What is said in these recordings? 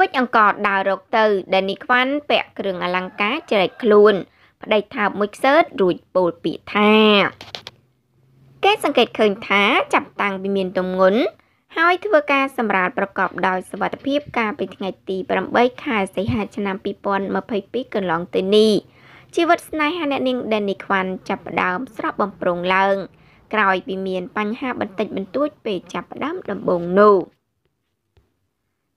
វិចអង្គរដើររកទៅដែលនីខ្វាន់ពាក់គ្រឿងអលង្ការជ្រែកខ្លួនប្តីថើបមួយខ្សើតរួចពោលពាក្យថាគេសង្កេតឃើញថាចាប់តាំងពីមានទំងន់ហើយធ្វើការសម្រាលប្រកបដោយសវត្ថភាពកាលពីថ្ងៃទី8ខែសីហាឆ្នាំ2022កន្លងទៅនេះជីវិតស្នេហាអ្នកនាងដេននីខ្វាន់ចាប់ផ្ដើមស្រស់បំព្រងឡើង ក្រោយពីមានបញ្ហាបន្តិចបន្តួចពេលចាប់ផ្ដើមដំបូងនោះ។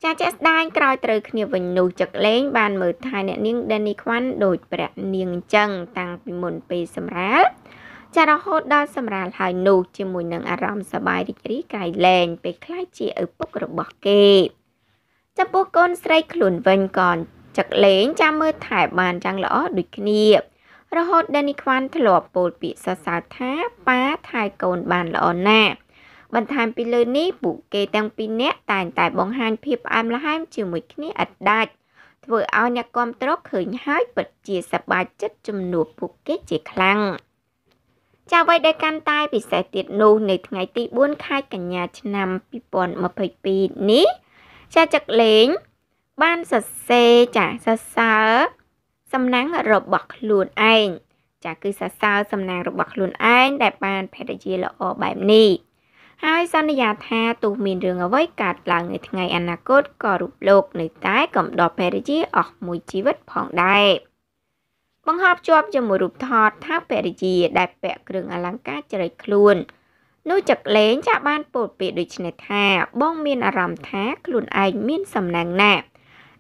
ចាជាក់ស្ដែងក្រោយត្រូវគ្នាវិញនោះចឹកលេងបានមើលថែអ្នកនាង Danny Kwan ដូចព្រះនាងអញ្ចឹងតាំងពីមុនពេលសម្រាលចារហូតដល់សម្រាលហើយនោះជាមួយនឹងអារម្មណ៍សប្បាយរីករាយកាយលែង ពេលខ្លាចជាឪពុករបស់គេ ចំពោះកូនស្រីខ្លួនវិញក៏ចឹកលេងចាំមើលថែបានយ៉ាងល្អដូចគ្នារហូត Danny Kwan ធ្លាប់ពោលពាក្យសរសើរថាប៉ាថែកូនបានល្អណាស់បន្ថែមពីលើនេះពួកគេទាំងពីរនាក់តែងតែ បង្ហាញភាពផ្អែមល្ហែមជាមួយគ្នាឥតដាច់ធ្វើឲ្យអ្នកគ្រប់គ្រងឃើញហើយពិតជាសប្បាយចិត្តជំនួបពួកគេជាខ្លាំងចាអ្វីដែលកាន់តែពិសេសទៀតនោះនៅថ្ងៃទី4ខែកញ្ញាឆ្នាំ2022នេះចាចឹកលេង បានសរសេរចាសរសើរសំណាងរបស់ខ្លួនឯងចាគឺសរសើរសំណាងរបស់ខ្លួនឯងដែលបានភរិយាល្អបែបនេះហើយសន្យាថាទោះមានរឿងអ្វីកើតឡើងនៅថ្ងៃអនាគតក៏រូបលោក នៅតែកំដរភេរជាអស់មួយជីវិតផងដែរបង្ហោះភ្ជាប់ជាមួយរូបថតថាភេរជា ដែលពាក់គ្រឿងអលង្ការជ្រៃខ្លួននោះចឹកលេងចាក់បានពោលពាក្យដូចនេះថា បងមានអារម្មណ៍ថាខ្លួនឯងមានសំណាងណាស់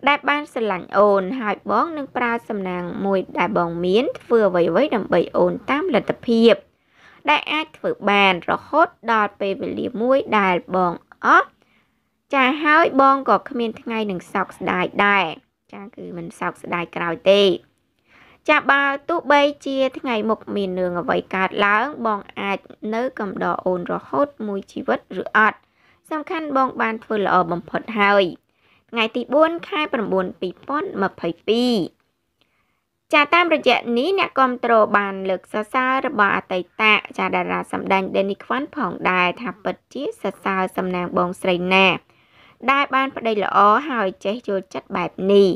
ដែលបានស្រឡាញ់អូន ហើយបងនឹងប្រើសំណាងមួយដែលបងមានធ្វើអ្វីៗដើម្បីអូនតាមលទ្ធភាព។ដែលអាចធ្វើបានរហូតដល់ពេលវេលាមួយដែលបងអស់ចាហើយបងក៏គ្មានថ្ងៃនឹងសោកស្ដាយដែរចាគឺមិនសោកស្ដាយក្រោយទេចាបើទោះបីជាថ្ងៃមុខមានរឿងអ្វីកើតឡើង បងអាច នៅ កំដរអូនរហូតមួយជីវិតឬអត់សំខាន់បង បានធ្វើល្អបំផុតហើយថ្ងៃទី4ខែ9 2022ចាតាមរយៈនេះអ្នកគ្រប់គ្រងបានលើកសរសើររបស់អតីតចាតារាសម្ដែង Denny Kwan ផងដែរថាពិតជាសរសើរសំណាងបងស្រីណាដែលបានប្តីល្អហើយចេះយល់ចិត្តបែបនេះ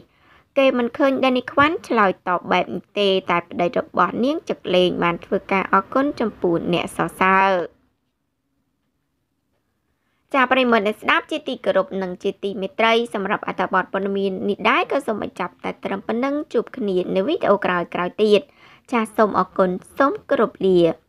គេមិនឃើញ Denny Kwan ឆ្លើយតបបែបនេះទេតែប្តីរបស់នាងចឹកលេង បានធ្វើការអរគុណចំពោះអ្នកសរសើរចាប្រិមត្តអ្នកស្ដាប់ជាទីគោរពនិងជាទីមេត្រីសម្រាប់អត្ថបទព័ត៌មាននេះដែរក៏សូមបញ្ចប់តែត្រឹមប៉ុណ្ណឹងជួបគ្នានៅវីដេអូក្រោយៗទៀតចាសសូមអរគុណសូមគោរពលា